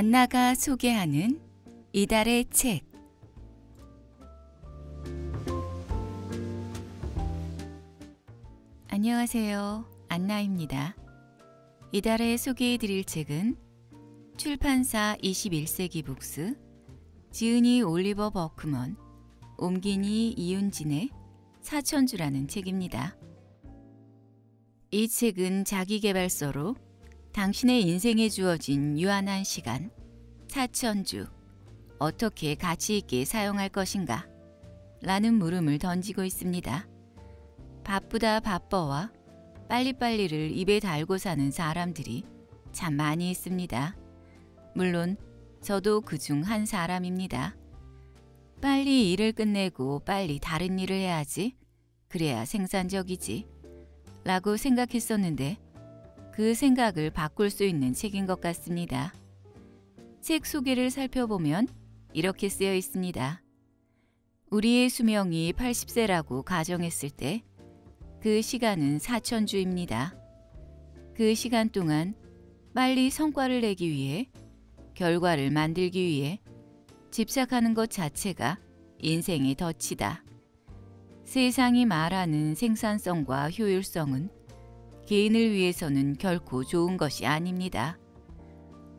안나가 소개하는 이달의 책 안녕하세요. 안나입니다. 이달에 소개해 드릴 책은 출판사 21세기 북스 지은이 올리버 버크먼 옴기니 이윤진의 사천주라는 책입니다. 이 책은 자기개발서로 당신의 인생에 주어진 유한한 시간, 사천주, 어떻게 가치 있게 사용할 것인가? 라는 물음을 던지고 있습니다. 바쁘다 바빠와 빨리빨리를 입에 달고 사는 사람들이 참 많이 있습니다. 물론 저도 그 중 한 사람입니다. 빨리 일을 끝내고 빨리 다른 일을 해야지. 그래야 생산적이지. 라고 생각했었는데 그 생각을 바꿀 수 있는 책인 것 같습니다. 책 소개를 살펴보면 이렇게 쓰여 있습니다. 우리의 수명이 80세라고 가정했을 때 그 시간은 4천주입니다. 그 시간 동안 빨리 성과를 내기 위해 결과를 만들기 위해 집착하는 것 자체가 인생의 덫이다. 세상이 말하는 생산성과 효율성은 개인을 위해서는 결코 좋은 것이 아닙니다.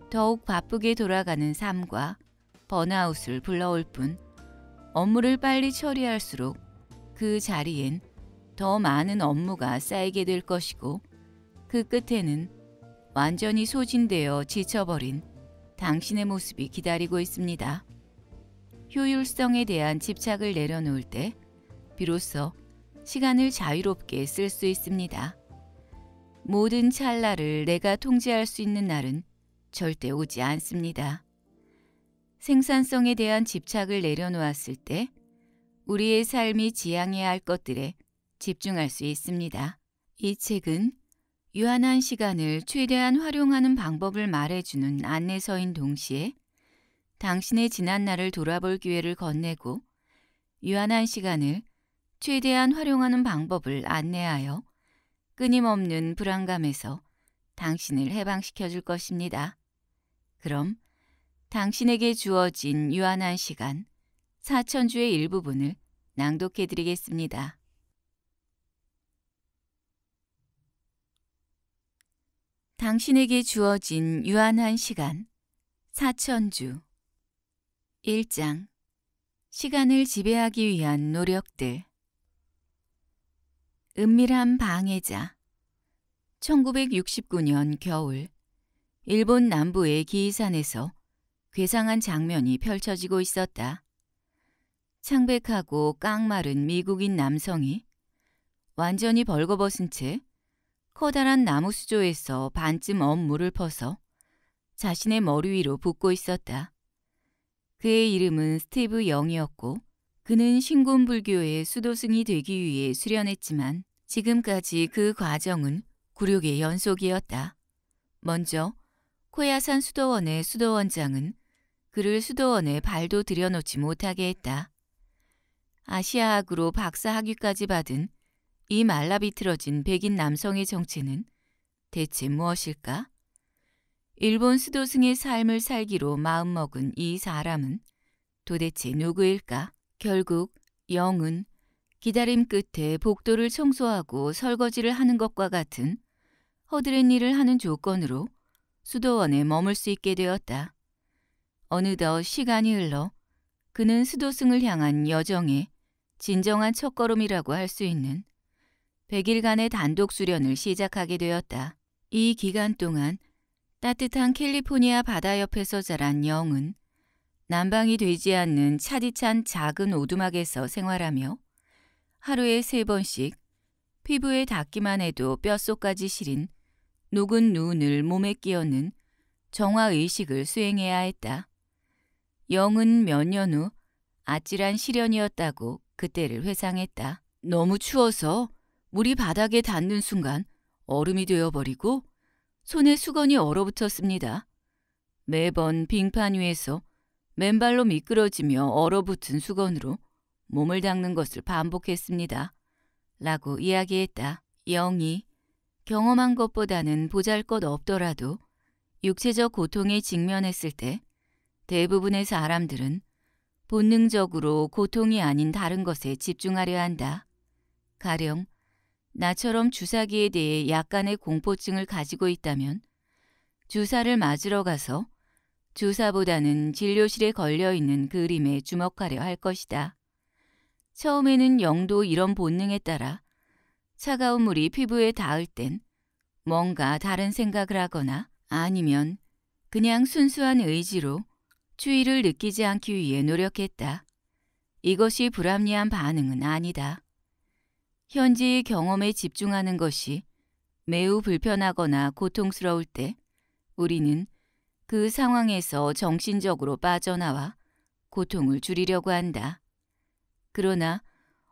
더욱 바쁘게 돌아가는 삶과 번아웃을 불러올 뿐 업무를 빨리 처리할수록 그 자리엔 더 많은 업무가 쌓이게 될 것이고 그 끝에는 완전히 소진되어 지쳐버린 당신의 모습이 기다리고 있습니다. 효율성에 대한 집착을 내려놓을 때 비로소 시간을 자유롭게 쓸 수 있습니다. 모든 찰나를 내가 통제할 수 있는 날은 절대 오지 않습니다. 생산성에 대한 집착을 내려놓았을 때 우리의 삶이 지향해야 할 것들에 집중할 수 있습니다. 이 책은 유한한 시간을 최대한 활용하는 방법을 말해주는 안내서인 동시에 당신의 지난 날을 돌아볼 기회를 건네고 유한한 시간을 최대한 활용하는 방법을 안내하여 끊임없는 불안감에서 당신을 해방시켜 줄 것입니다. 그럼 당신에게 주어진 유한한 시간, 사천주의 일부분을 낭독해 드리겠습니다. 당신에게 주어진 유한한 시간, 사천주 1장 시간을 지배하기 위한 노력들 은밀한 방해자 1969년 겨울 일본 남부의 기이산에서 괴상한 장면이 펼쳐지고 있었다. 창백하고 깡마른 미국인 남성이 완전히 벌거벗은 채 커다란 나무 수조에서 반쯤 엄물을 퍼서 자신의 머리 위로 붓고 있었다. 그의 이름은 스티브 영이었고 그는 신군불교의 수도승이 되기 위해 수련했지만 지금까지 그 과정은 굴욕의 연속이었다. 먼저 코야산 수도원의 수도원장은 그를 수도원에 발도 들여놓지 못하게 했다. 아시아학으로 박사 학위까지 받은 이 말라비틀어진 백인 남성의 정체는 대체 무엇일까? 일본 수도승의 삶을 살기로 마음먹은 이 사람은 도대체 누구일까? 결국 영은 기다림 끝에 복도를 청소하고 설거지를 하는 것과 같은 허드렛 일을 하는 조건으로 수도원에 머물 수 있게 되었다. 어느덧 시간이 흘러 그는 수도승을 향한 여정에 진정한 첫걸음이라고 할 수 있는 100일간의 단독 수련을 시작하게 되었다. 이 기간 동안 따뜻한 캘리포니아 바다 옆에서 자란 영은 난방이 되지 않는 차디찬 작은 오두막에서 생활하며 하루에 세 번씩 피부에 닿기만 해도 뼛속까지 시린 녹은 눈을 몸에 끼얹는 정화의식을 수행해야 했다. 영은 몇 년 후 아찔한 시련이었다고 그때를 회상했다. 너무 추워서 물이 바닥에 닿는 순간 얼음이 되어버리고 손에 수건이 얼어붙었습니다. 매번 빙판 위에서 맨발로 미끄러지며 얼어붙은 수건으로 몸을 닦는 것을 반복했습니다. 라고 이야기했다. 영이 경험한 것보다는 보잘 것 없더라도 육체적 고통에 직면했을 때 대부분의 사람들은 본능적으로 고통이 아닌 다른 것에 집중하려 한다. 가령 나처럼 주사기에 대해 약간의 공포증을 가지고 있다면 주사를 맞으러 가서 주사보다는 진료실에 걸려있는 그림에 주목하려 할 것이다. 처음에는 영도 이런 본능에 따라 차가운 물이 피부에 닿을 땐 뭔가 다른 생각을 하거나 아니면 그냥 순수한 의지로 추위를 느끼지 않기 위해 노력했다. 이것이 불합리한 반응은 아니다. 현지 의 경험에 집중하는 것이 매우 불편하거나 고통스러울 때 우리는 그 상황에서 정신적으로 빠져나와 고통을 줄이려고 한다. 그러나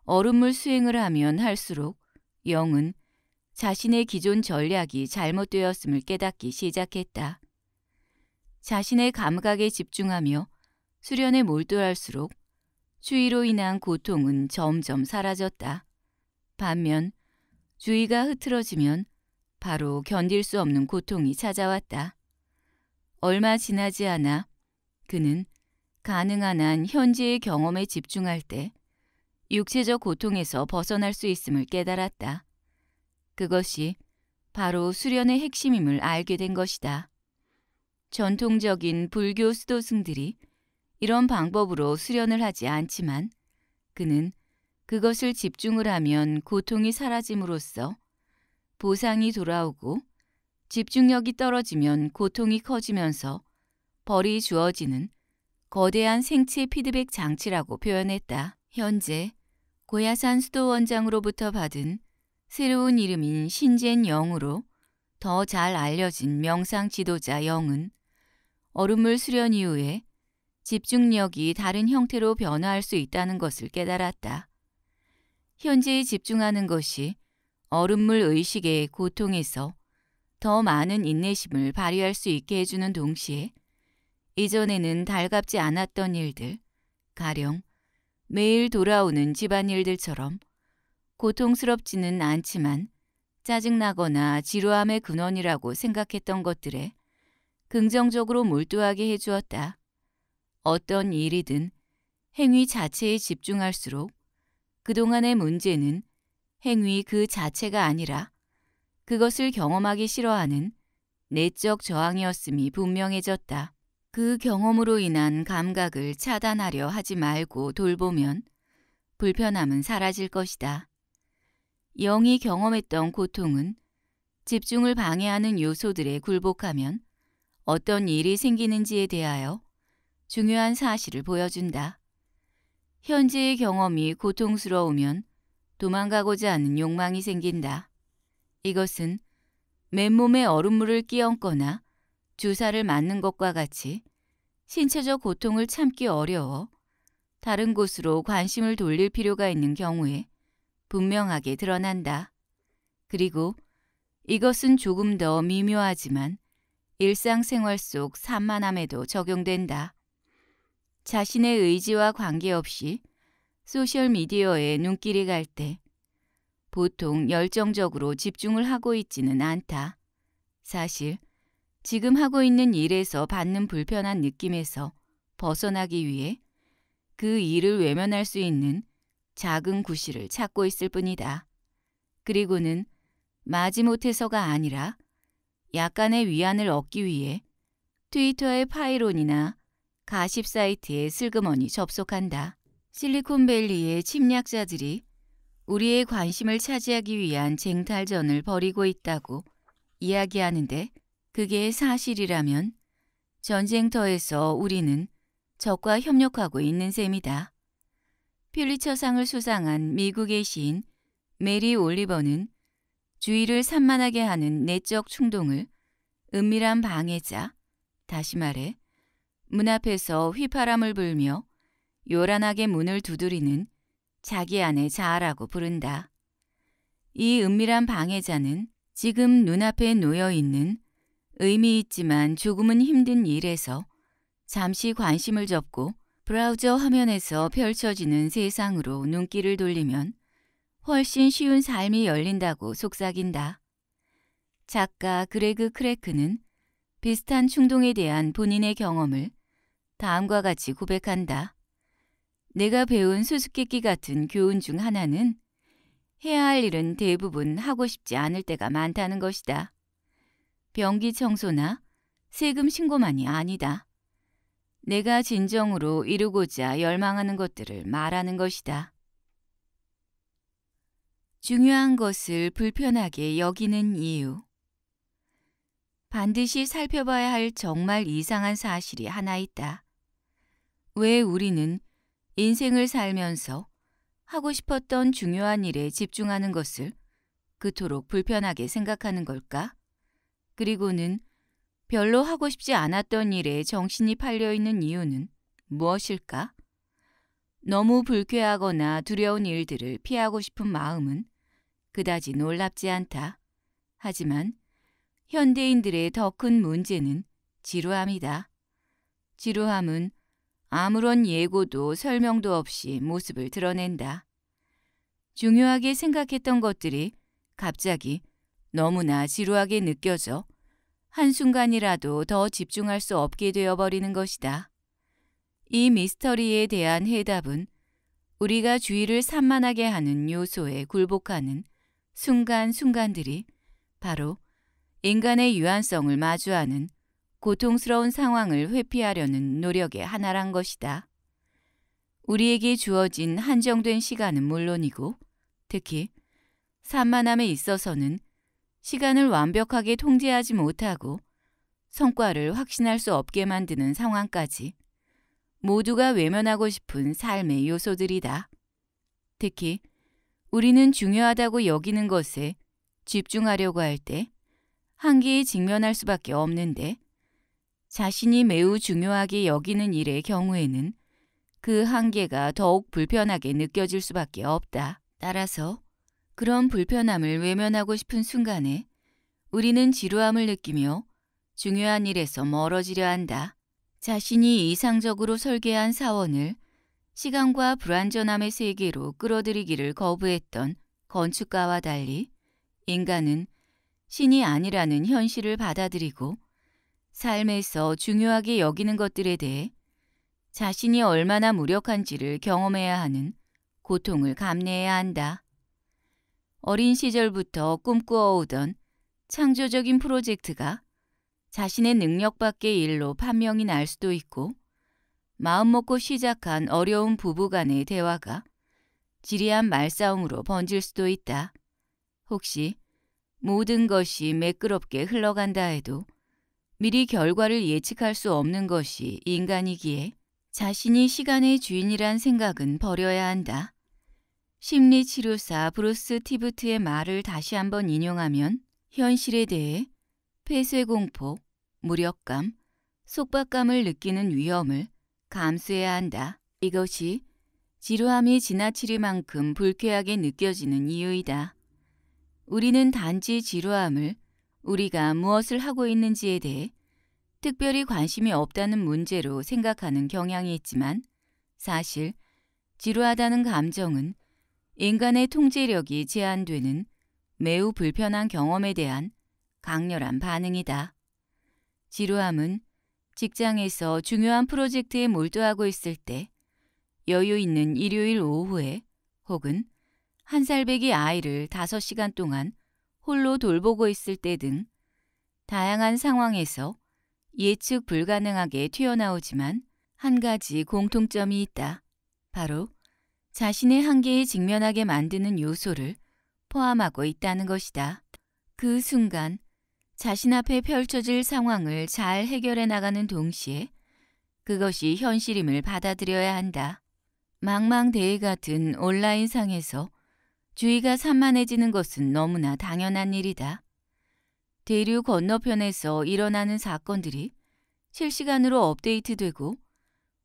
얼음물 수행을 하면 할수록 영은 자신의 기존 전략이 잘못되었음을 깨닫기 시작했다. 자신의 감각에 집중하며 수련에 몰두할수록 추위로 인한 고통은 점점 사라졌다. 반면 주위가 흐트러지면 바로 견딜 수 없는 고통이 찾아왔다. 얼마 지나지 않아 그는 가능한 한 현지의 경험에 집중할 때 육체적 고통에서 벗어날 수 있음을 깨달았다. 그것이 바로 수련의 핵심임을 알게 된 것이다. 전통적인 불교 수도승들이 이런 방법으로 수련을 하지 않지만 그는 그것을 집중을 하면 고통이 사라짐으로써 보상이 돌아오고 집중력이 떨어지면 고통이 커지면서 벌이 주어지는 거대한 생체 피드백 장치라고 표현했다. 현재 고야산 수도원장으로부터 받은 새로운 이름인 신젠 영으로 더 잘 알려진 명상 지도자 영은 얼음물 수련 이후에 집중력이 다른 형태로 변화할 수 있다는 것을 깨달았다. 현재에 집중하는 것이 얼음물 의식의 고통에서 더 많은 인내심을 발휘할 수 있게 해주는 동시에 이전에는 달갑지 않았던 일들, 가령 매일 돌아오는 집안일들처럼 고통스럽지는 않지만 짜증나거나 지루함의 근원이라고 생각했던 것들에 긍정적으로 몰두하게 해주었다. 어떤 일이든 행위 자체에 집중할수록 그동안의 문제는 행위 그 자체가 아니라 그것을 경험하기 싫어하는 내적 저항이었음이 분명해졌다. 그 경험으로 인한 감각을 차단하려 하지 말고 돌보면 불편함은 사라질 것이다. 영이 경험했던 고통은 집중을 방해하는 요소들에 굴복하면 어떤 일이 생기는지에 대하여 중요한 사실을 보여준다. 현재의 경험이 고통스러우면 도망가고자 하는 욕망이 생긴다. 이것은 맨몸에 얼음물을 끼얹거나 주사를 맞는 것과 같이 신체적 고통을 참기 어려워 다른 곳으로 관심을 돌릴 필요가 있는 경우에 분명하게 드러난다. 그리고 이것은 조금 더 미묘하지만 일상생활 속 산만함에도 적용된다. 자신의 의지와 관계없이 소셜미디어에 눈길이 갈 때 보통 열정적으로 집중을 하고 있지는 않다. 사실 지금 하고 있는 일에서 받는 불편한 느낌에서 벗어나기 위해 그 일을 외면할 수 있는 작은 구실을 찾고 있을 뿐이다. 그리고는 마지못해서가 아니라 약간의 위안을 얻기 위해 트위터의 파이론이나 가십 사이트에 슬그머니 접속한다. 실리콘밸리의 침략자들이 우리의 관심을 차지하기 위한 쟁탈전을 벌이고 있다고 이야기하는데 그게 사실이라면 전쟁터에서 우리는 적과 협력하고 있는 셈이다. 퓰리처상을 수상한 미국의 시인 메리 올리버는 주의를 산만하게 하는 내적 충동을 은밀한 방해자, 다시 말해 문 앞에서 휘파람을 불며 요란하게 문을 두드리는 자기 안의 자아라고 부른다. 이 은밀한 방해자는 지금 눈앞에 놓여 있는 의미 있지만 조금은 힘든 일에서 잠시 관심을 접고 브라우저 화면에서 펼쳐지는 세상으로 눈길을 돌리면 훨씬 쉬운 삶이 열린다고 속삭인다. 작가 그레그 크레크는 비슷한 충동에 대한 본인의 경험을 다음과 같이 고백한다. 내가 배운 수수께끼 같은 교훈 중 하나는 해야 할 일은 대부분 하고 싶지 않을 때가 많다는 것이다. 병기 청소나 세금 신고만이 아니다. 내가 진정으로 이루고자 열망하는 것들을 말하는 것이다. 중요한 것을 불편하게 여기는 이유. 반드시 살펴봐야 할 정말 이상한 사실이 하나 있다. 왜 우리는 인생을 살면서 하고 싶었던 중요한 일에 집중하는 것을 그토록 불편하게 생각하는 걸까? 그리고는 별로 하고 싶지 않았던 일에 정신이 팔려 있는 이유는 무엇일까? 너무 불쾌하거나 두려운 일들을 피하고 싶은 마음은 그다지 놀랍지 않다. 하지만 현대인들의 더 큰 문제는 지루함이다. 지루함은 아무런 예고도 설명도 없이 모습을 드러낸다. 중요하게 생각했던 것들이 갑자기 너무나 지루하게 느껴져 한순간이라도 더 집중할 수 없게 되어버리는 것이다. 이 미스터리에 대한 해답은 우리가 주의를 산만하게 하는 요소에 굴복하는 순간순간들이 바로 인간의 유한성을 마주하는 고통스러운 상황을 회피하려는 노력의 하나란 것이다. 우리에게 주어진 한정된 시간은 물론이고 특히 산만함에 있어서는 시간을 완벽하게 통제하지 못하고 성과를 확신할 수 없게 만드는 상황까지 모두가 외면하고 싶은 삶의 요소들이다. 특히 우리는 중요하다고 여기는 것에 집중하려고 할 때 한계에 직면할 수밖에 없는데 자신이 매우 중요하게 여기는 일의 경우에는 그 한계가 더욱 불편하게 느껴질 수밖에 없다. 따라서 그런 불편함을 외면하고 싶은 순간에 우리는 지루함을 느끼며 중요한 일에서 멀어지려 한다. 자신이 이상적으로 설계한 사원을 시간과 불완전함의 세계로 끌어들이기를 거부했던 건축가와 달리 인간은 신이 아니라는 현실을 받아들이고 삶에서 중요하게 여기는 것들에 대해 자신이 얼마나 무력한지를 경험해야 하는 고통을 감내해야 한다. 어린 시절부터 꿈꾸어오던 창조적인 프로젝트가 자신의 능력 밖의 일로 판명이 날 수도 있고 마음먹고 시작한 어려운 부부간의 대화가 지리한 말싸움으로 번질 수도 있다. 혹시 모든 것이 매끄럽게 흘러간다 해도 미리 결과를 예측할 수 없는 것이 인간이기에 자신이 시간의 주인이란 생각은 버려야 한다. 심리치료사 브루스 티부트의 말을 다시 한번 인용하면 현실에 대해 폐쇄공포, 무력감, 속박감을 느끼는 위험을 감수해야 한다. 이것이 지루함이 지나치리만큼 불쾌하게 느껴지는 이유이다. 우리는 단지 지루함을 우리가 무엇을 하고 있는지에 대해 특별히 관심이 없다는 문제로 생각하는 경향이 있지만 사실 지루하다는 감정은 인간의 통제력이 제한되는 매우 불편한 경험에 대한 강렬한 반응이다. 지루함은 직장에서 중요한 프로젝트에 몰두하고 있을 때 여유 있는 일요일 오후에 혹은 한 살배기 아이를 5시간 동안 홀로 돌보고 있을 때 등 다양한 상황에서 예측 불가능하게 튀어나오지만 한 가지 공통점이 있다. 바로 자신의 한계에 직면하게 만드는 요소를 포함하고 있다는 것이다. 그 순간 자신 앞에 펼쳐질 상황을 잘 해결해 나가는 동시에 그것이 현실임을 받아들여야 한다. 망망대해 같은 온라인상에서 주의가 산만해지는 것은 너무나 당연한 일이다. 대류 건너편에서 일어나는 사건들이 실시간으로 업데이트되고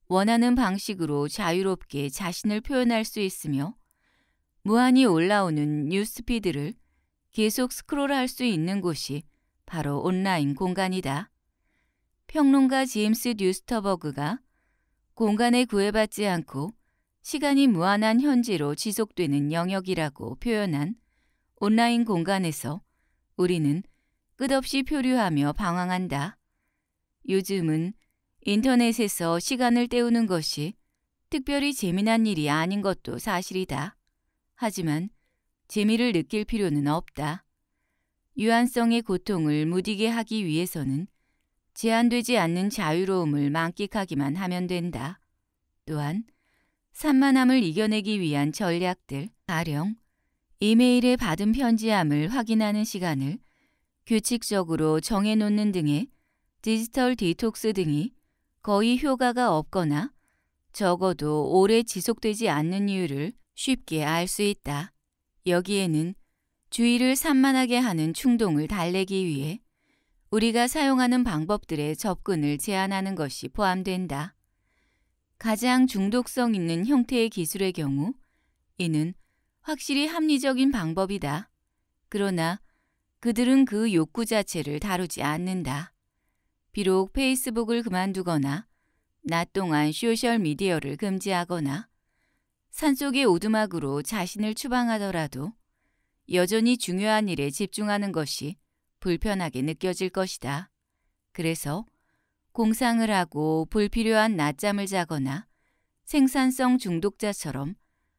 원하는 방식으로 자유롭게 자신을 표현할 수 있으며 무한히 올라오는 뉴스피드를 계속 스크롤할 수 있는 곳이 바로 온라인 공간이다. 평론가 제임스 뉴스터버그가 공간에 구애받지 않고 시간이 무한한 현재로 지속되는 영역이라고 표현한 온라인 공간에서 우리는 끝없이 표류하며 방황한다. 요즘은 인터넷에서 시간을 때우는 것이 특별히 재미난 일이 아닌 것도 사실이다. 하지만 재미를 느낄 필요는 없다. 유한성의 고통을 무디게 하기 위해서는 제한되지 않는 자유로움을 만끽하기만 하면 된다. 또한 산만함을 이겨내기 위한 전략들, 가령 이메일에 받은 편지함을 확인하는 시간을 규칙적으로 정해놓는 등의 디지털 디톡스 등이 거의 효과가 없거나 적어도 오래 지속되지 않는 이유를 쉽게 알 수 있다. 여기에는 주의를 산만하게 하는 충동을 달래기 위해 우리가 사용하는 방법들의 접근을 제한하는 것이 포함된다. 가장 중독성 있는 형태의 기술의 경우 이는 확실히 합리적인 방법이다. 그러나 그들은 그 욕구 자체를 다루지 않는다. 비록 페이스북을 그만두거나 낮 동안 소셜미디어를 금지하거나 산속의 오두막으로 자신을 추방하더라도 여전히 중요한 일에 집중하는 것이 불편하게 느껴질 것이다. 그래서 공상을 하고 불필요한 낮잠을 자거나 생산성 중독자처럼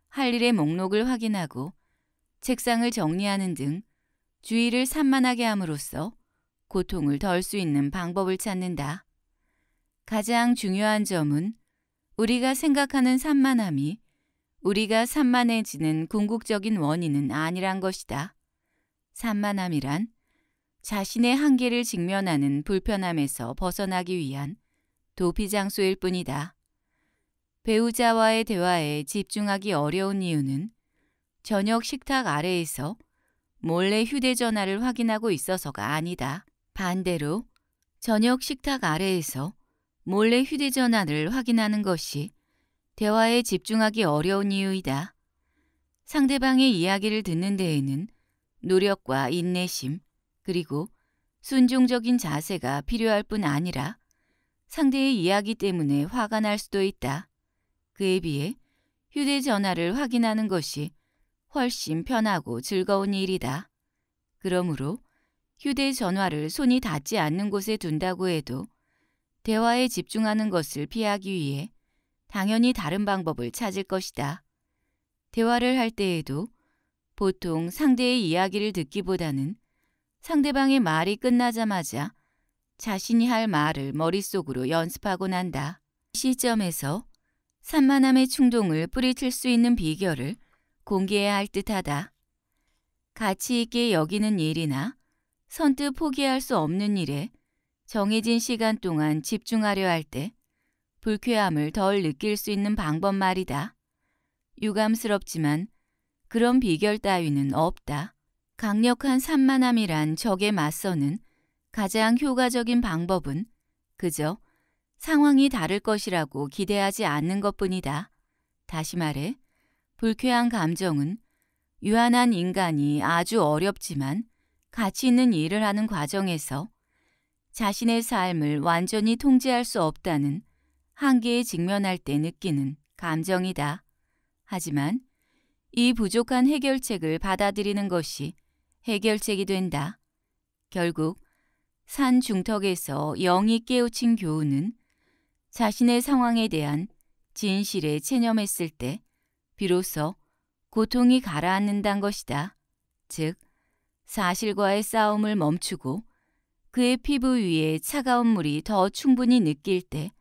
할 일의 목록을 확인하고 책상을 정리하는 등 주의를 산만하게 함으로써 고통을 덜 수 있는 방법을 찾는다. 가장 중요한 점은 우리가 생각하는 산만함이 우리가 산만해지는 궁극적인 원인은 아니란 것이다. 산만함이란 자신의 한계를 직면하는 불편함에서 벗어나기 위한 도피 장소일 뿐이다. 배우자와의 대화에 집중하기 어려운 이유는 저녁 식탁 아래에서 몰래 휴대전화를 확인하고 있어서가 아니다. 반대로 저녁 식탁 아래에서 몰래 휴대전화를 확인하는 것이 대화에 집중하기 어려운 이유이다. 상대방의 이야기를 듣는 데에는 노력과 인내심 그리고 순종적인 자세가 필요할 뿐 아니라 상대의 이야기 때문에 화가 날 수도 있다. 그에 비해 휴대전화를 확인하는 것이 훨씬 편하고 즐거운 일이다. 그러므로 휴대전화를 손이 닿지 않는 곳에 둔다고 해도 대화에 집중하는 것을 피하기 위해 당연히 다른 방법을 찾을 것이다. 대화를 할 때에도 보통 상대의 이야기를 듣기보다는 상대방의 말이 끝나자마자 자신이 할 말을 머릿속으로 연습하곤 한다. 시점에서 산만함의 충동을 뿌리칠 수 있는 비결을 공개해야 할 듯하다. 가치 있게 여기는 일이나 선뜻 포기할 수 없는 일에 정해진 시간 동안 집중하려 할 때 불쾌함을 덜 느낄 수 있는 방법 말이다. 유감스럽지만 그런 비결 따위는 없다. 강력한 산만함이란 적에 맞서는 가장 효과적인 방법은 그저 상황이 다를 것이라고 기대하지 않는 것뿐이다. 다시 말해 불쾌한 감정은 유한한 인간이 아주 어렵지만 가치 있는 일을 하는 과정에서 자신의 삶을 완전히 통제할 수 없다는 한계에 직면할 때 느끼는 감정이다. 하지만 이 부족한 해결책을 받아들이는 것이 해결책이 된다. 결국 산 중턱에서 영이 깨우친 교훈은 자신의 상황에 대한 진실에 체념했을 때 비로소 고통이 가라앉는단 것이다. 즉, 사실과의 싸움을 멈추고 그의 피부 위에 차가운 물이 더 충분히 느낄 때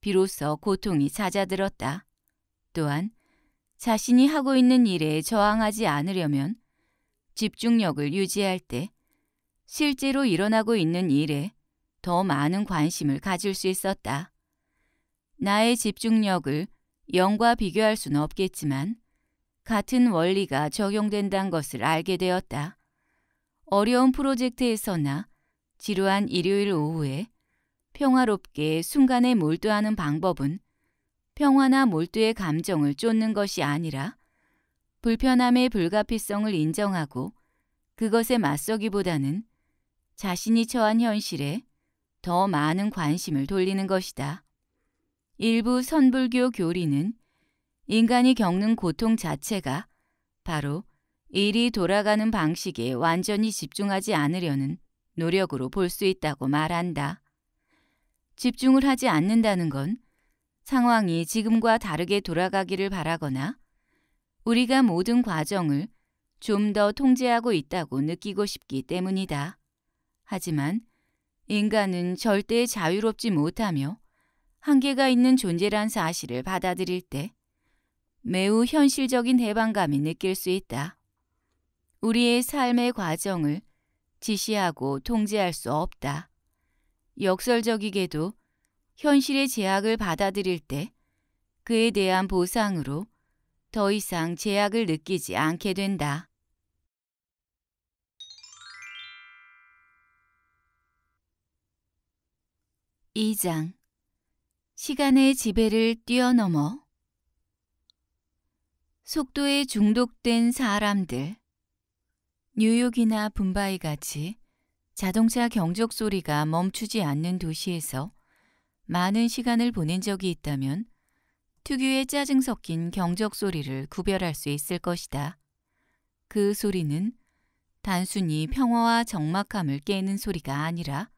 비로소 고통이 잦아들었다. 또한 자신이 하고 있는 일에 저항하지 않으려면 집중력을 유지할 때 실제로 일어나고 있는 일에 더 많은 관심을 가질 수 있었다. 나의 집중력을 영과 비교할 수는 없겠지만 같은 원리가 적용된다는 것을 알게 되었다. 어려운 프로젝트에서나 지루한 일요일 오후에 평화롭게 순간에 몰두하는 방법은 평화나 몰두의 감정을 쫓는 것이 아니라 불편함의 불가피성을 인정하고 그것에 맞서기보다는 자신이 처한 현실에 더 많은 관심을 돌리는 것이다. 일부 선불교 교리는 인간이 겪는 고통 자체가 바로 일이 돌아가는 방식에 완전히 집중하지 않으려는 노력으로 볼 수 있다고 말한다. 집중을 하지 않는다는 건 상황이 지금과 다르게 돌아가기를 바라거나 우리가 모든 과정을 좀 더 통제하고 있다고 느끼고 싶기 때문이다. 하지만 인간은 절대 자유롭지 못하며 한계가 있는 존재란 사실을 받아들일 때 매우 현실적인 해방감이 느낄 수 있다. 우리의 삶의 과정을 지시하고 통제할 수 없다. 역설적이게도 현실의 제약을 받아들일 때 그에 대한 보상으로 더 이상 제약을 느끼지 않게 된다. 2장 시간의 지배를 뛰어넘어 속도에 중독된 사람들 뉴욕이나 붐바이 같이 자동차 경적 소리가 멈추지 않는 도시에서 많은 시간을 보낸 적이 있다면 특유의 짜증 섞인 경적 소리를 구별할 수 있을 것이다. 그 소리는 단순히 평화와 적막함을 깨는 소리가 아니라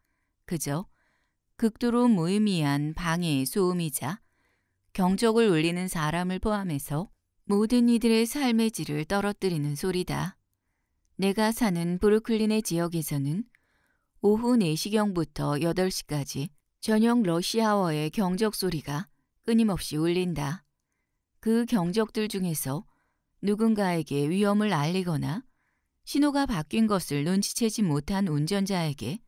그저 극도로 무의미한 방해의 소음이자 경적을 울리는 사람을 포함해서 모든 이들의 삶의 질을 떨어뜨리는 소리다. 내가 사는 브루클린의 지역에서는 오후 4시경부터 8시까지 저녁 러시아어의 경적 소리가 끊임없이 울린다. 그 경적들 중에서 누군가에게 위험을 알리거나 신호가 바뀐 것을 눈치채지 못한 운전자에게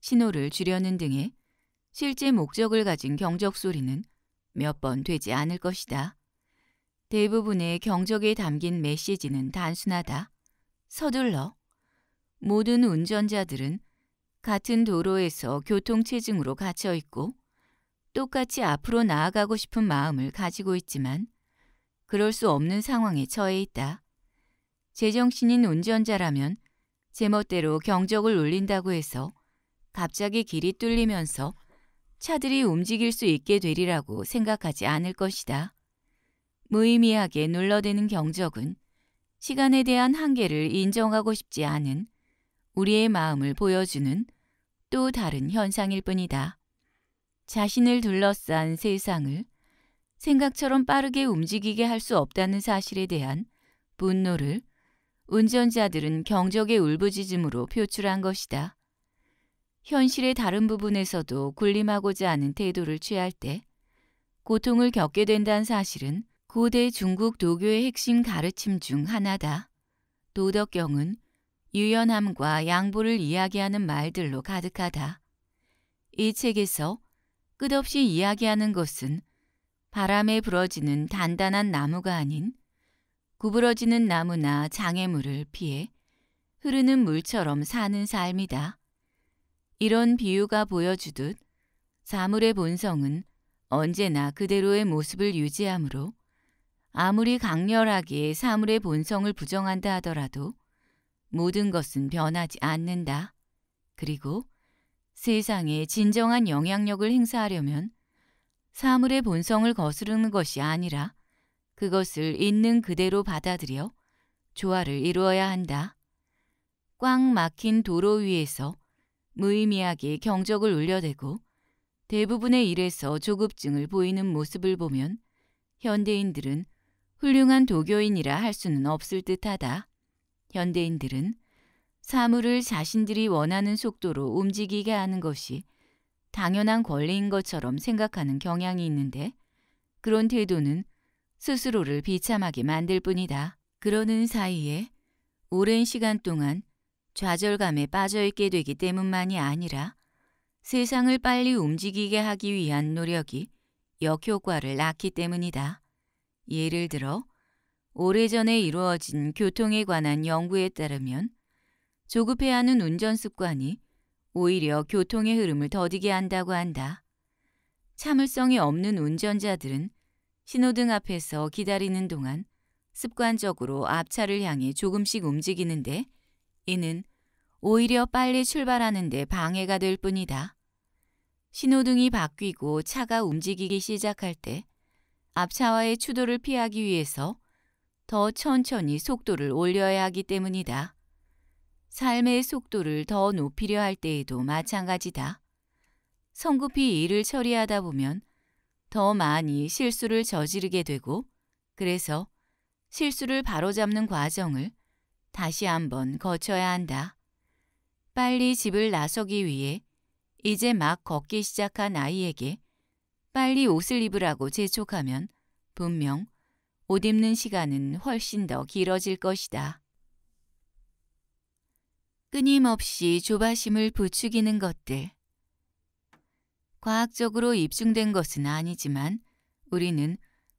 신호를 주려는 등의 실제 목적을 가진 경적 소리는 몇 번 되지 않을 것이다. 대부분의 경적에 담긴 메시지는 단순하다. 서둘러 모든 운전자들은 같은 도로에서 교통체증으로 갇혀 있고 똑같이 앞으로 나아가고 싶은 마음을 가지고 있지만 그럴 수 없는 상황에 처해 있다. 제정신인 운전자라면 제멋대로 경적을 울린다고 해서 갑자기 길이 뚫리면서 차들이 움직일 수 있게 되리라고 생각하지 않을 것이다. 무의미하게 눌러대는 경적은 시간에 대한 한계를 인정하고 싶지 않은 우리의 마음을 보여주는 또 다른 현상일 뿐이다. 자신을 둘러싼 세상을 생각처럼 빠르게 움직이게 할 수 없다는 사실에 대한 분노를 운전자들은 경적의 울부짖음으로 표출한 것이다. 현실의 다른 부분에서도 군림하고자 하는 태도를 취할 때 고통을 겪게 된다는 사실은 고대 중국 도교의 핵심 가르침 중 하나다. 도덕경은 유연함과 양보를 이야기하는 말들로 가득하다. 이 책에서 끝없이 이야기하는 것은 바람에 부러지는 단단한 나무가 아닌 구부러지는 나무나 장애물을 피해 흐르는 물처럼 사는 삶이다. 이런 비유가 보여주듯 사물의 본성은 언제나 그대로의 모습을 유지하므로 아무리 강렬하게 사물의 본성을 부정한다 하더라도 모든 것은 변하지 않는다. 그리고 세상에 진정한 영향력을 행사하려면 사물의 본성을 거스르는 것이 아니라 그것을 있는 그대로 받아들여 조화를 이루어야 한다. 꽉 막힌 도로 위에서 무의미하게 경적을 울려대고 대부분의 일에서 조급증을 보이는 모습을 보면 현대인들은 훌륭한 도교인이라 할 수는 없을 듯하다. 현대인들은 사물을 자신들이 원하는 속도로 움직이게 하는 것이 당연한 권리인 것처럼 생각하는 경향이 있는데 그런 태도는 스스로를 비참하게 만들 뿐이다. 그러는 사이에 오랜 시간 동안 좌절감에 빠져있게 되기 때문만이 아니라 세상을 빨리 움직이게 하기 위한 노력이 역효과를 낳기 때문이다. 예를 들어 오래전에 이루어진 교통에 관한 연구에 따르면 조급해하는 운전 습관이 오히려 교통의 흐름을 더디게 한다고 한다. 참을성이 없는 운전자들은 신호등 앞에서 기다리는 동안 습관적으로 앞차를 향해 조금씩 움직이는데 이는 오히려 빨리 출발하는데 방해가 될 뿐이다. 신호등이 바뀌고 차가 움직이기 시작할 때 앞차와의 추돌을 피하기 위해서 더 천천히 속도를 올려야 하기 때문이다. 삶의 속도를 더 높이려 할 때에도 마찬가지다. 성급히 일을 처리하다 보면 더 많이 실수를 저지르게 되고 그래서 실수를 바로잡는 과정을 다시 한번 거쳐야 한다. 빨리 집을 나서기 위해 이제 막 걷기 시작한 아이에게 빨리 옷을 입으라고 재촉하면 분명 옷 입는 시간은 훨씬 더 길어질 것이다. 끊임없이 조바심을 부추기는 것들. 과학적으로 입증된 것은 아니지만 우리는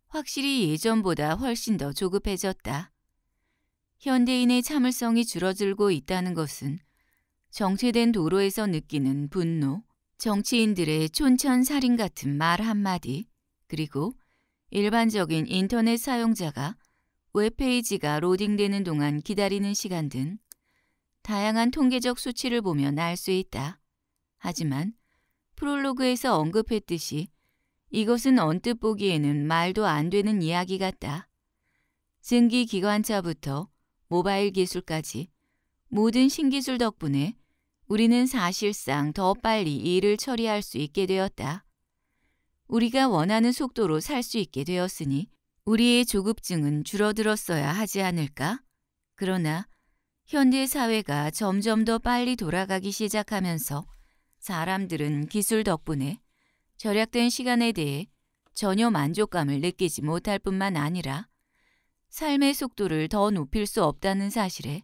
확실히 예전보다 훨씬 더 조급해졌다. 현대인의 참을성이 줄어들고 있다는 것은 정체된 도로에서 느끼는 분노, 정치인들의 촌천살인 같은 말 한마디, 그리고 일반적인 인터넷 사용자가 웹페이지가 로딩되는 동안 기다리는 시간 등 다양한 통계적 수치를 보면 알 수 있다. 하지만 프롤로그에서 언급했듯이 이것은 언뜻 보기에는 말도 안 되는 이야기 같다. 증기 기관차부터 모바일 기술까지 모든 신기술 덕분에 우리는 사실상 더 빨리 일을 처리할 수 있게 되었다. 우리가 원하는 속도로 살 수 있게 되었으니 우리의 조급증은 줄어들었어야 하지 않을까? 그러나 현대 사회가 점점 더 빨리 돌아가기 시작하면서 사람들은 기술 덕분에 절약된 시간에 대해 전혀 만족감을 느끼지 못할 뿐만 아니라 삶의 속도를 더 높일 수 없다는 사실에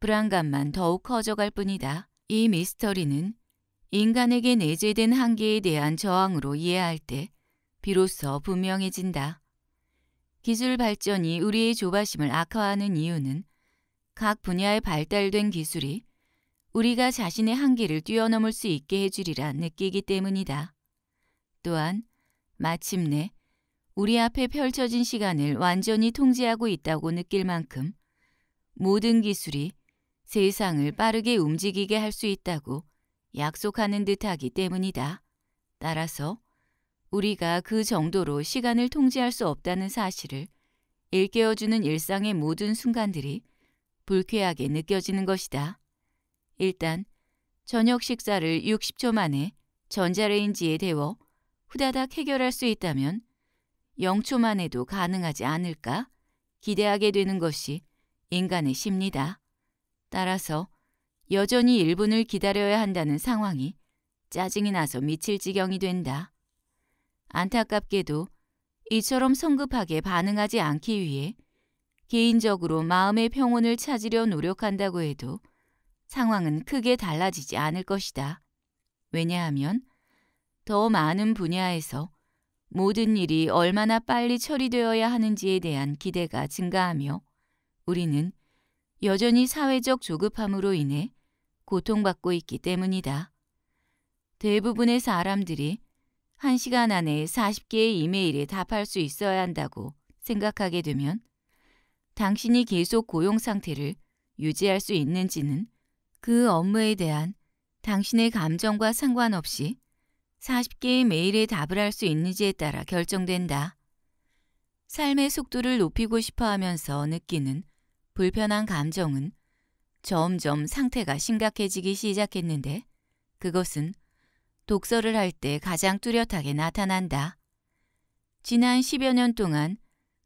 불안감만 더욱 커져갈 뿐이다. 이 미스터리는 인간에게 내재된 한계에 대한 저항으로 이해할 때 비로소 분명해진다. 기술 발전이 우리의 조바심을 악화하는 이유는 각 분야의 발달된 기술이 우리가 자신의 한계를 뛰어넘을 수 있게 해주리라 느끼기 때문이다. 또한 마침내 우리 앞에 펼쳐진 시간을 완전히 통제하고 있다고 느낄 만큼 모든 기술이 세상을 빠르게 움직이게 할 수 있다고 약속하는 듯하기 때문이다. 따라서 우리가 그 정도로 시간을 통제할 수 없다는 사실을 일깨워주는 일상의 모든 순간들이 불쾌하게 느껴지는 것이다. 일단 저녁 식사를 60초 만에 전자레인지에 데워 후다닥 해결할 수 있다면 0초만 에도 가능하지 않을까 기대하게 되는 것이 인간의 심리다. 따라서 여전히 1분을 기다려야 한다는 상황이 짜증이 나서 미칠 지경이 된다. 안타깝게도 이처럼 성급하게 반응하지 않기 위해 개인적으로 마음의 평온을 찾으려 노력한다고 해도 상황은 크게 달라지지 않을 것이다. 왜냐하면 더 많은 분야에서 모든 일이 얼마나 빨리 처리되어야 하는지에 대한 기대가 증가하며 우리는 여전히 사회적 조급함으로 인해 고통받고 있기 때문이다. 대부분의 사람들이 1시간 안에 40개의 이메일에 답할 수 있어야 한다고 생각하게 되면 당신이 계속 고용 상태를 유지할 수 있는지는 그 업무에 대한 당신의 감정과 상관없이 40개의 메일에 답을 할 수 있는지에 따라 결정된다. 삶의 속도를 높이고 싶어 하면서 느끼는 불편한 감정은 점점 상태가 심각해지기 시작했는데 그것은 독서를 할 때 가장 뚜렷하게 나타난다. 지난 10여 년 동안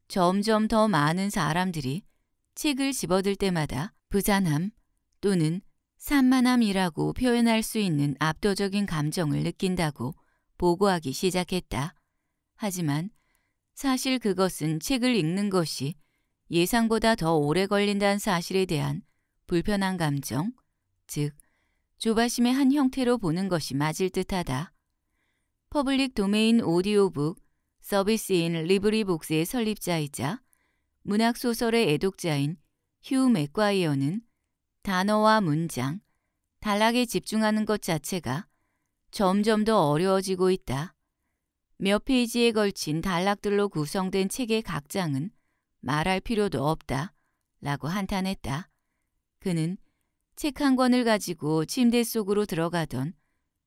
점점 더 많은 사람들이 책을 집어들 때마다 부산함 또는 산만함이라고 표현할 수 있는 압도적인 감정을 느낀다고 보고하기 시작했다. 하지만 사실 그것은 책을 읽는 것이 예상보다 더 오래 걸린다는 사실에 대한 불편한 감정, 즉 조바심의 한 형태로 보는 것이 맞을 듯하다. 퍼블릭 도메인 오디오북 서비스인 리브리복스의 설립자이자 문학소설의 애독자인 휴 맥과이어는 단어와 문장, 단락에 집중하는 것 자체가 점점 더 어려워지고 있다. 몇 페이지에 걸친 단락들로 구성된 책의 각장은 말할 필요도 없다. 라고 한탄했다. 그는 책 한 권을 가지고 침대 속으로 들어가던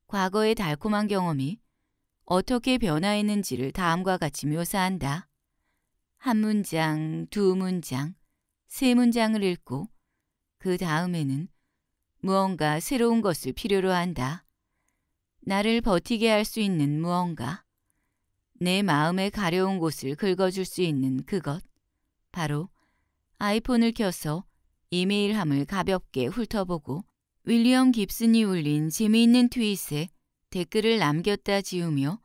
과거의 달콤한 경험이 어떻게 변화했는지를 다음과 같이 묘사한다. 한 문장, 두 문장, 세 문장을 읽고 그 다음에는 무언가 새로운 것을 필요로 한다. 나를 버티게 할 수 있는 무언가. 내 마음의 가려운 곳을 긁어줄 수 있는 그것. 바로 아이폰을 켜서 이메일함을 가볍게 훑어보고 윌리엄 깁슨이 올린 재미있는 트윗에 댓글을 남겼다 지우며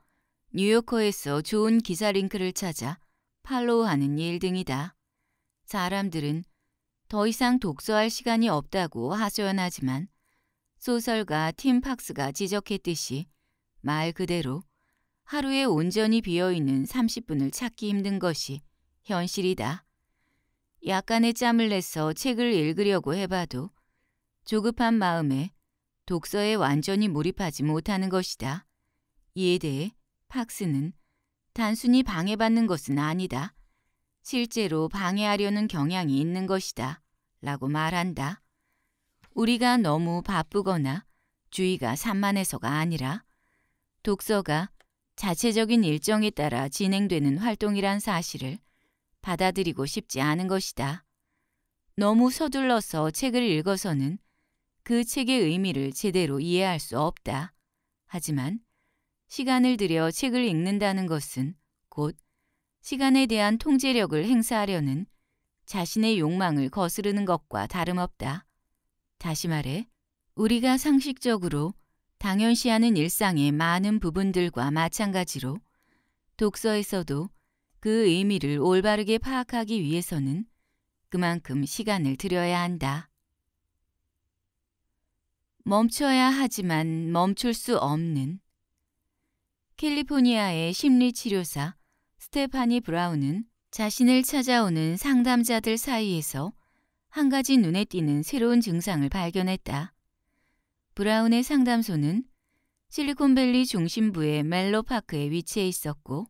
뉴요커에서 좋은 기사 링크를 찾아 팔로우하는 일 등이다. 사람들은 더 이상 독서할 시간이 없다고 하소연하지만 소설가 팀 팍스가 지적했듯이 말 그대로 하루에 온전히 비어있는 30분을 찾기 힘든 것이 현실이다. 약간의 짬을 내서 책을 읽으려고 해봐도 조급한 마음에 독서에 완전히 몰입하지 못하는 것이다. 이에 대해 팍스는 단순히 방해받는 것은 아니다. 실제로 방해하려는 경향이 있는 것이다. 라고 말한다. 우리가 너무 바쁘거나 주의가 산만해서가 아니라 독서가 자체적인 일정에 따라 진행되는 활동이란 사실을 받아들이고 싶지 않은 것이다. 너무 서둘러서 책을 읽어서는 그 책의 의미를 제대로 이해할 수 없다. 하지만 시간을 들여 책을 읽는다는 것은 곧 시간에 대한 통제력을 행사하려는 자신의 욕망을 거스르는 것과 다름없다. 다시 말해, 우리가 상식적으로 당연시하는 일상의 많은 부분들과 마찬가지로 독서에서도 그 의미를 올바르게 파악하기 위해서는 그만큼 시간을 들여야 한다. 멈춰야 하지만 멈출 수 없는 캘리포니아의 심리치료사 스테파니 브라운은 자신을 찾아오는 상담자들 사이에서 한 가지 눈에 띄는 새로운 증상을 발견했다. 브라운의 상담소는 실리콘밸리 중심부의 멜로파크에 위치해 있었고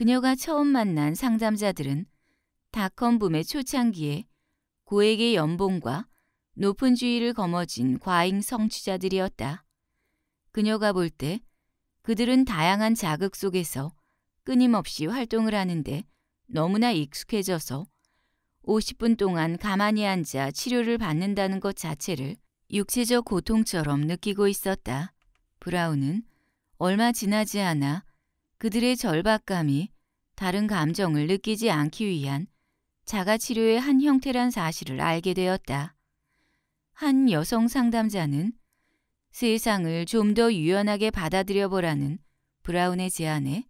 그녀가 처음 만난 상담자들은 닷컴붐의 초창기에 고액의 연봉과 높은 주의를 거머쥔 과잉 성취자들이었다. 그녀가 볼 때 그들은 다양한 자극 속에서 끊임없이 활동을 하는데 너무나 익숙해져서 50분 동안 가만히 앉아 치료를 받는다는 것 자체를 육체적 고통처럼 느끼고 있었다. 브라운은 얼마 지나지 않아 그들의 절박감이 다른 감정을 느끼지 않기 위한 자가치료의 한 형태란 사실을 알게 되었다. 한 여성 상담자는 세상을 좀 더 유연하게 받아들여 보라는 브라운의 제안에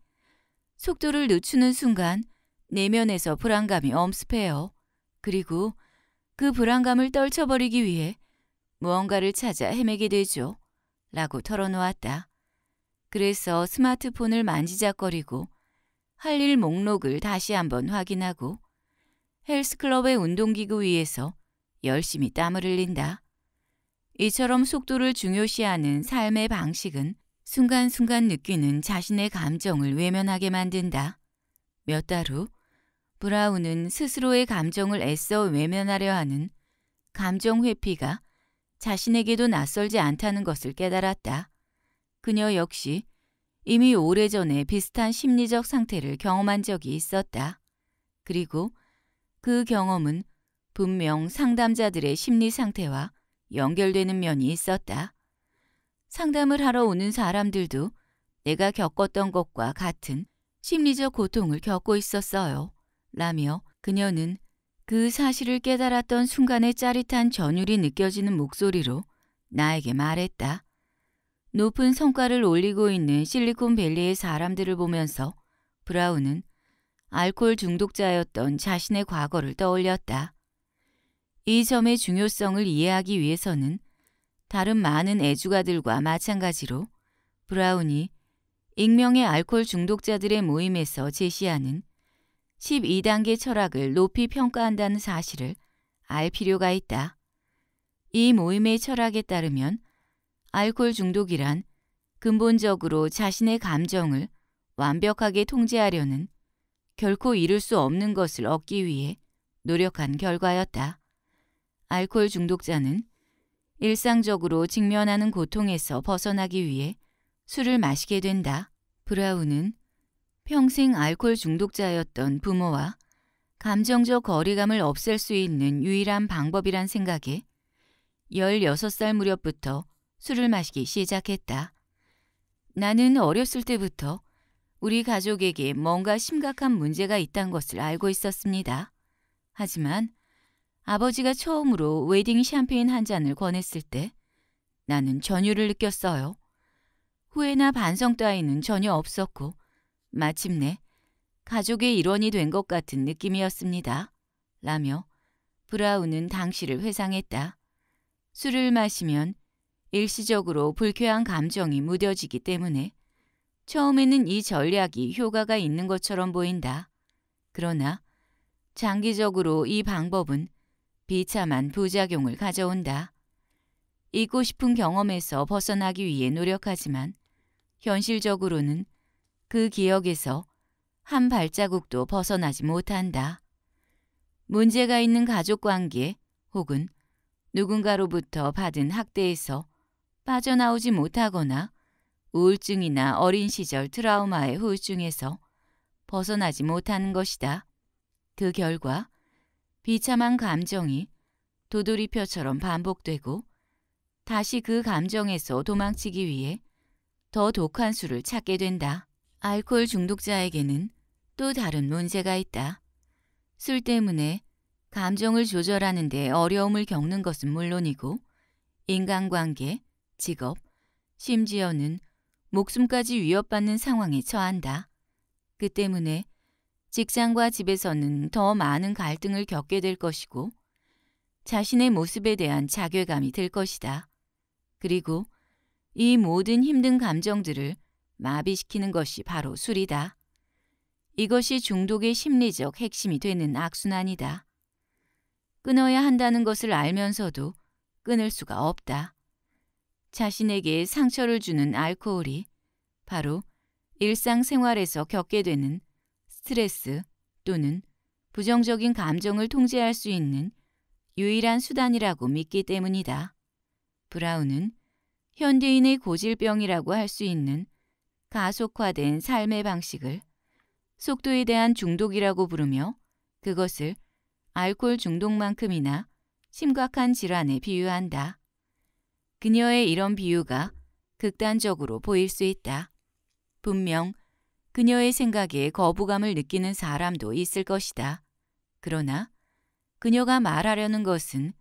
속도를 늦추는 순간 내면에서 불안감이 엄습해요. 그리고 그 불안감을 떨쳐버리기 위해 무언가를 찾아 헤매게 되죠. 라고 털어놓았다. 그래서 스마트폰을 만지작거리고 할 일 목록을 다시 한번 확인하고 헬스클럽의 운동기구 위에서 열심히 땀을 흘린다. 이처럼 속도를 중요시하는 삶의 방식은 순간순간 느끼는 자신의 감정을 외면하게 만든다. 몇 달 후 브라운은 스스로의 감정을 애써 외면하려 하는 감정 회피가 자신에게도 낯설지 않다는 것을 깨달았다. 그녀 역시 이미 오래전에 비슷한 심리적 상태를 경험한 적이 있었다. 그리고 그 경험은 분명 상담자들의 심리 상태와 연결되는 면이 있었다. 상담을 하러 오는 사람들도 내가 겪었던 것과 같은 심리적 고통을 겪고 있었어요. 라며 그녀는 그 사실을 깨달았던 순간의 짜릿한 전율이 느껴지는 목소리로 나에게 말했다. 높은 성과를 올리고 있는 실리콘밸리의 사람들을 보면서 브라운은 알코올 중독자였던 자신의 과거를 떠올렸다. 이 점의 중요성을 이해하기 위해서는 다른 많은 애주가들과 마찬가지로 브라운이 익명의 알코올 중독자들의 모임에서 제시하는 12단계 철학을 높이 평가한다는 사실을 알 필요가 있다. 이 모임의 철학에 따르면 알코올 중독이란 근본적으로 자신의 감정을 완벽하게 통제하려는 결코 이룰 수 없는 것을 얻기 위해 노력한 결과였다. 알코올 중독자는 일상적으로 직면하는 고통에서 벗어나기 위해 술을 마시게 된다. 브라운은 평생 알코올 중독자였던 부모와 감정적 거리감을 없앨 수 있는 유일한 방법이란 생각에 16살 무렵부터 술을 마시기 시작했다. 나는 어렸을 때부터 우리 가족에게 뭔가 심각한 문제가 있다는 것을 알고 있었습니다. 하지만 아버지가 처음으로 웨딩 샴페인 한 잔을 권했을 때 나는 전율을 느꼈어요. 후회나 반성 따위는 전혀 없었고 마침내 가족의 일원이 된 것 같은 느낌이었습니다. 라며 브라운은 당시를 회상했다. 술을 마시면 일시적으로 불쾌한 감정이 무뎌지기 때문에 처음에는 이 전략이 효과가 있는 것처럼 보인다. 그러나 장기적으로 이 방법은 비참한 부작용을 가져온다. 잊고 싶은 경험에서 벗어나기 위해 노력하지만 현실적으로는 그 기억에서 한 발자국도 벗어나지 못한다. 문제가 있는 가족 관계 혹은 누군가로부터 받은 학대에서 빠져나오지 못하거나 우울증이나 어린 시절 트라우마의 후유증에서 벗어나지 못하는 것이다. 그 결과 비참한 감정이 도돌이표처럼 반복되고 다시 그 감정에서 도망치기 위해 더 독한 술을 찾게 된다. 알코올 중독자에게는 또 다른 문제가 있다. 술 때문에 감정을 조절하는 데 어려움을 겪는 것은 물론이고 인간관계, 직업, 심지어는 목숨까지 위협받는 상황에 처한다. 그 때문에 직장과 집에서는 더 많은 갈등을 겪게 될 것이고 자신의 모습에 대한 자괴감이 들 것이다. 그리고 이 모든 힘든 감정들을 마비시키는 것이 바로 술이다. 이것이 중독의 심리적 핵심이 되는 악순환이다. 끊어야 한다는 것을 알면서도 끊을 수가 없다. 자신에게 상처를 주는 알코올이 바로 일상생활에서 겪게 되는 스트레스 또는 부정적인 감정을 통제할 수 있는 유일한 수단이라고 믿기 때문이다. 브라운은 현대인의 고질병이라고 할 수 있는 가속화된 삶의 방식을 속도에 대한 중독이라고 부르며 그것을 알코올 중독만큼이나 심각한 질환에 비유한다. 그녀의 이런 비유가 극단적으로 보일 수 있다. 분명 그녀의 생각에 거부감을 느끼는 사람도 있을 것이다. 그러나 그녀가 말하려는 것은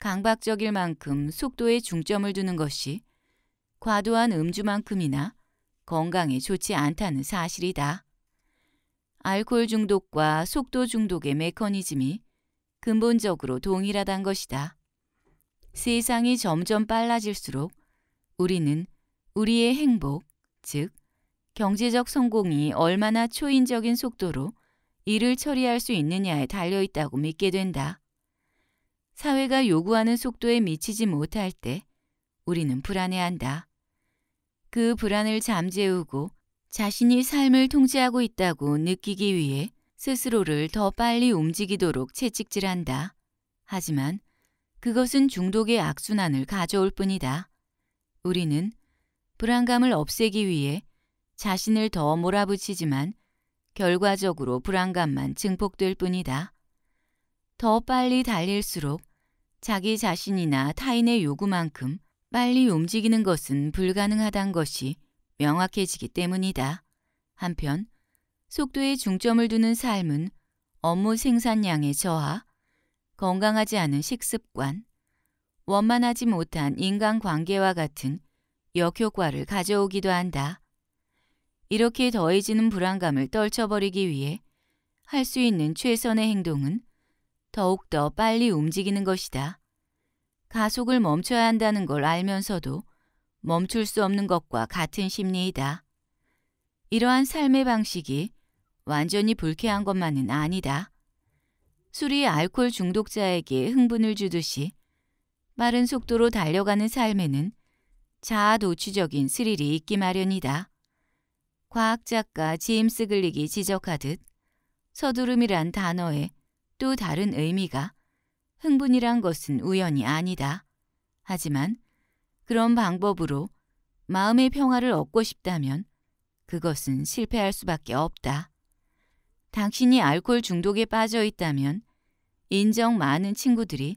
강박적일 만큼 속도에 중점을 두는 것이 과도한 음주만큼이나 건강에 좋지 않다는 사실이다. 알코올 중독과 속도 중독의 메커니즘이 근본적으로 동일하단 것이다. 세상이 점점 빨라질수록 우리는 우리의 행복, 즉 경제적 성공이 얼마나 초인적인 속도로 일을 처리할 수 있느냐에 달려 있다고 믿게 된다. 사회가 요구하는 속도에 미치지 못할 때 우리는 불안해한다. 그 불안을 잠재우고 자신이 삶을 통제하고 있다고 느끼기 위해 스스로를 더 빨리 움직이도록 채찍질한다. 하지만 그것은 중독의 악순환을 가져올 뿐이다. 우리는 불안감을 없애기 위해 자신을 더 몰아붙이지만 결과적으로 불안감만 증폭될 뿐이다. 더 빨리 달릴수록 자기 자신이나 타인의 요구만큼 빨리 움직이는 것은 불가능하단 것이 명확해지기 때문이다. 한편 속도에 중점을 두는 삶은 업무 생산량의 저하, 건강하지 않은 식습관, 원만하지 못한 인간관계와 같은 역효과를 가져오기도 한다. 이렇게 더해지는 불안감을 떨쳐버리기 위해 할 수 있는 최선의 행동은 더욱더 빨리 움직이는 것이다. 가속을 멈춰야 한다는 걸 알면서도 멈출 수 없는 것과 같은 심리이다. 이러한 삶의 방식이 완전히 불쾌한 것만은 아니다. 술이 알코올 중독자에게 흥분을 주듯이 빠른 속도로 달려가는 삶에는 자아도취적인 스릴이 있기 마련이다. 과학작가 지임스 글릭이 지적하듯 서두름이란 단어에 또 다른 의미가 흥분이란 것은 우연이 아니다. 하지만 그런 방법으로 마음의 평화를 얻고 싶다면 그것은 실패할 수밖에 없다. 당신이 알코올 중독에 빠져 있다면 인정 많은 친구들이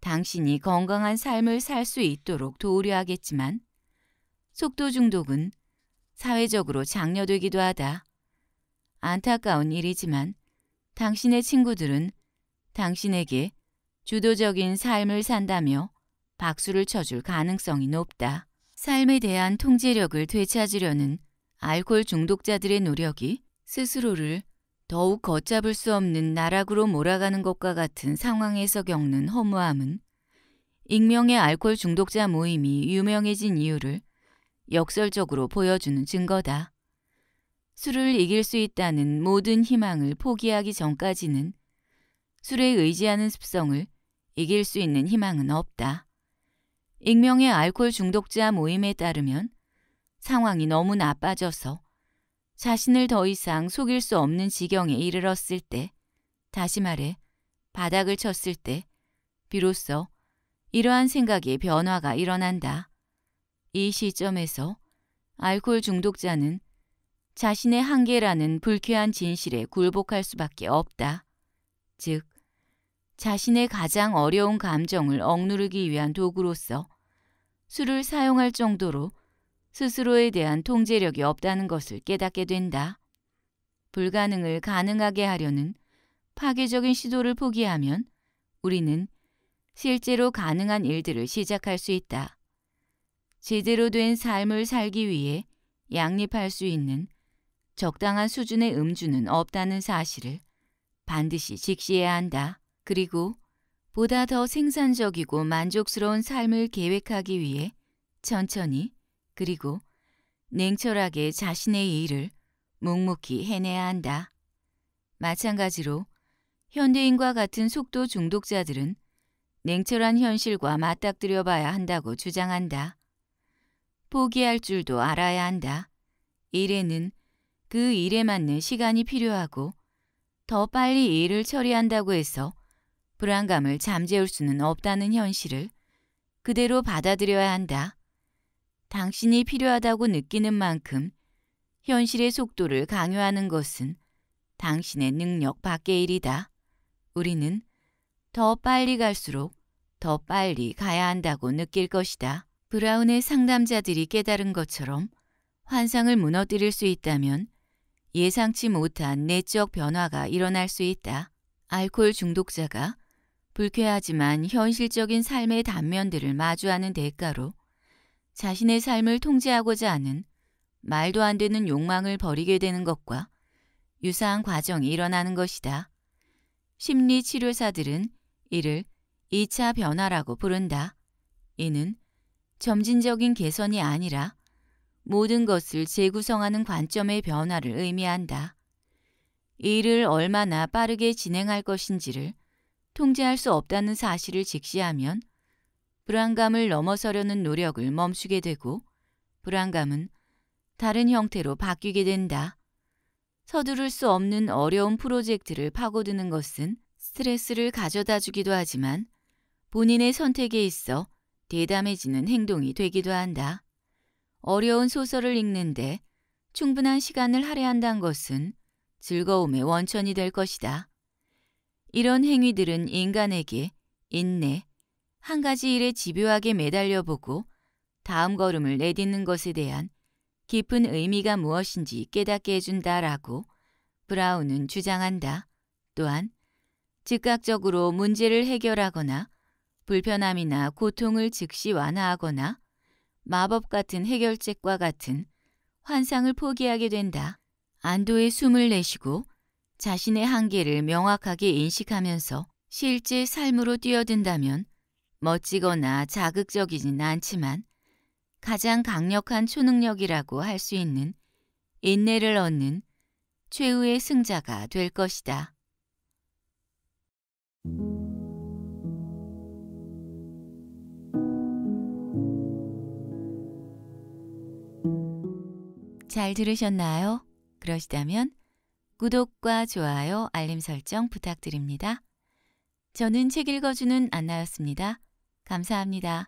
당신이 건강한 삶을 살 수 있도록 도우려 하겠지만 속도 중독은 사회적으로 장려되기도 하다. 안타까운 일이지만 당신의 친구들은 당신에게 주도적인 삶을 산다며 박수를 쳐줄 가능성이 높다. 삶에 대한 통제력을 되찾으려는 알코올 중독자들의 노력이 스스로를 더욱 걷잡을 수 없는 나락으로 몰아가는 것과 같은 상황에서 겪는 허무함은 익명의 알코올 중독자 모임이 유명해진 이유를 역설적으로 보여주는 증거다. 술을 이길 수 있다는 모든 희망을 포기하기 전까지는 술에 의지하는 습성을 이길 수 있는 희망은 없다. 익명의 알코올 중독자 모임에 따르면 상황이 너무 나빠져서 자신을 더 이상 속일 수 없는 지경에 이르렀을 때, 다시 말해 바닥을 쳤을 때, 비로소 이러한 생각의 변화가 일어난다. 이 시점에서 알코올 중독자는 자신의 한계라는 불쾌한 진실에 굴복할 수밖에 없다. 즉, 자신의 가장 어려운 감정을 억누르기 위한 도구로서 술을 사용할 정도로 스스로에 대한 통제력이 없다는 것을 깨닫게 된다. 불가능을 가능하게 하려는 파괴적인 시도를 포기하면 우리는 실제로 가능한 일들을 시작할 수 있다. 제대로 된 삶을 살기 위해 양립할 수 있는 적당한 수준의 음주는 없다는 사실을 반드시 직시해야 한다. 그리고 보다 더 생산적이고 만족스러운 삶을 계획하기 위해 천천히 그리고 냉철하게 자신의 일을 묵묵히 해내야 한다. 마찬가지로 현대인과 같은 속도 중독자들은 냉철한 현실과 맞닥뜨려 봐야 한다고 주장한다. 포기할 줄도 알아야 한다. 일에는 그 일에 맞는 시간이 필요하고 더 빨리 일을 처리한다고 해서 불안감을 잠재울 수는 없다는 현실을 그대로 받아들여야 한다. 당신이 필요하다고 느끼는 만큼 현실의 속도를 강요하는 것은 당신의 능력 밖의 일이다. 우리는 더 빨리 갈수록 더 빨리 가야 한다고 느낄 것이다. 브라운의 상담자들이 깨달은 것처럼 환상을 무너뜨릴 수 있다면 예상치 못한 내적 변화가 일어날 수 있다. 알코올 중독자가 불쾌하지만 현실적인 삶의 단면들을 마주하는 대가로 자신의 삶을 통제하고자 하는 말도 안 되는 욕망을 버리게 되는 것과 유사한 과정이 일어나는 것이다. 심리치료사들은 이를 2차 변화라고 부른다. 이는 점진적인 개선이 아니라 모든 것을 재구성하는 관점의 변화를 의미한다. 일을 얼마나 빠르게 진행할 것인지를 통제할 수 없다는 사실을 직시하면 불안감을 넘어서려는 노력을 멈추게 되고 불안감은 다른 형태로 바뀌게 된다. 서두를 수 없는 어려운 프로젝트를 파고드는 것은 스트레스를 가져다 주기도 하지만 본인의 선택에 있어 대담해지는 행동이 되기도 한다. 어려운 소설을 읽는데 충분한 시간을 할애한다는 것은 즐거움의 원천이 될 것이다. 이런 행위들은 인간에게 인내, 한 가지 일에 집요하게 매달려 보고 다음 걸음을 내딛는 것에 대한 깊은 의미가 무엇인지 깨닫게 해준다라고 브라운은 주장한다. 또한 즉각적으로 문제를 해결하거나 불편함이나 고통을 즉시 완화하거나 마법 같은 해결책과 같은 환상을 포기하게 된다. 안도의 숨을 내쉬고 자신의 한계를 명확하게 인식하면서 실제 삶으로 뛰어든다면 멋지거나 자극적이진 않지만 가장 강력한 초능력이라고 할 수 있는 인내를 얻는 최후의 승자가 될 것이다. 잘 들으셨나요? 그러시다면 구독과 좋아요, 알림 설정 부탁드립니다. 저는 책 읽어주는 안나였습니다. 감사합니다.